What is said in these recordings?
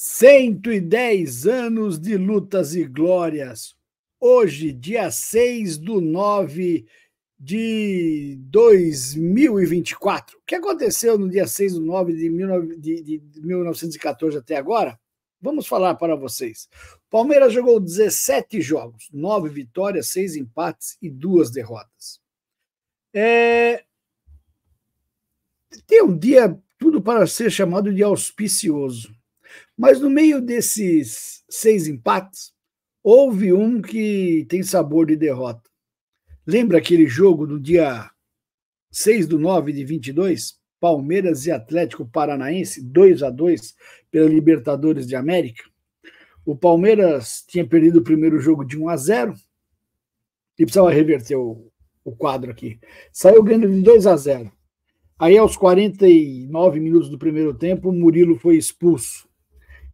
110 anos de lutas e glórias. Hoje, dia 6 do 9 de 2024. O que aconteceu no dia 6 do 9 de, 1914 até agora? Vamos falar para vocês. Palmeiras jogou 17 jogos, 9 vitórias, 6 empates e 2 derrotas. É... Tem um dia tudo para ser chamado de auspicioso. Mas no meio desses seis empates, houve um que tem sabor de derrota. Lembra aquele jogo do dia 6 do 9 de 22? Palmeiras e Atlético Paranaense, 2 a 2 pela Libertadores de América. O Palmeiras tinha perdido o primeiro jogo de 1 a 0 e precisava reverter o, o quadro aqui. Saiu ganhando de 2 a 0. Aí, aos 49 minutos do primeiro tempo, o Murilo foi expulso.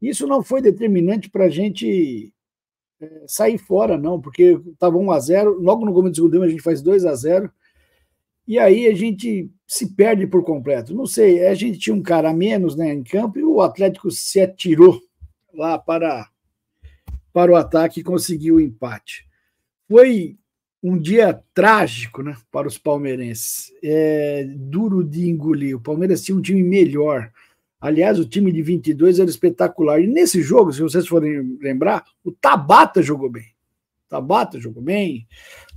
Isso não foi determinante para a gente eh, sair fora, não, porque estava 1 a 0 logo no começo do segundo tempo a gente faz 2 a 0 e aí a gente se perde por completo. Não sei, a gente tinha um cara a menos né, em campo e o Atlético se atirou lá para, para o ataque e conseguiu o empate. Foi um dia trágico né, para os palmeirenses, é, duro de engolir. O Palmeiras tinha um time melhor, Aliás, o time de 22 era espetacular. E nesse jogo, se vocês forem lembrar, o Tabata jogou bem. O Tabata jogou bem,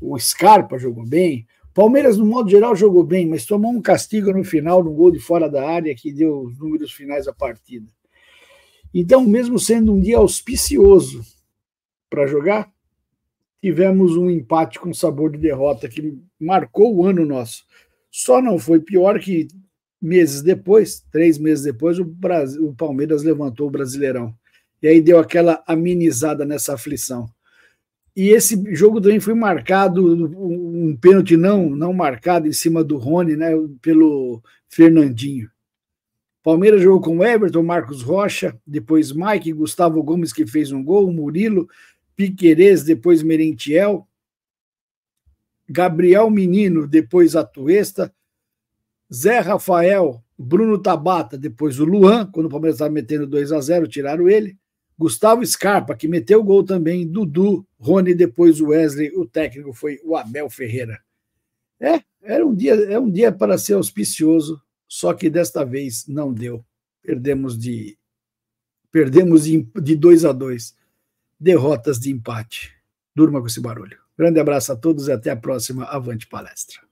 o Scarpa jogou bem. Palmeiras, no modo geral, jogou bem, mas tomou um castigo no final, no gol de fora da área, que deu os números finais da partida. Então, mesmo sendo um dia auspicioso para jogar, tivemos um empate com sabor de derrota que marcou o ano nosso. Só não foi pior que meses depois, três meses depois, o, Brasil, o Palmeiras levantou o Brasileirão. E aí deu aquela amenizada nessa aflição. E esse jogo também foi marcado, um pênalti não, não marcado em cima do Rony, né, pelo Fernandinho. Palmeiras jogou com Everton, Marcos Rocha, depois Mike, Gustavo Gomes que fez um gol, Murilo, Piquerez, depois Merentiel, Gabriel Menino, depois Atuesta, Zé Rafael, Bruno Tabata, depois o Luan, quando o Palmeiras estava metendo 2 a 0 tiraram ele. Gustavo Scarpa, que meteu o gol também, Dudu, Rony, depois o Wesley, o técnico foi o Abel Ferreira. É, era um dia, é um dia para ser auspicioso, só que desta vez não deu. Perdemos de perdemos de 2 a 2. Derrotas de empate. Durma com esse barulho. Grande abraço a todos e até a próxima Avante Palestra.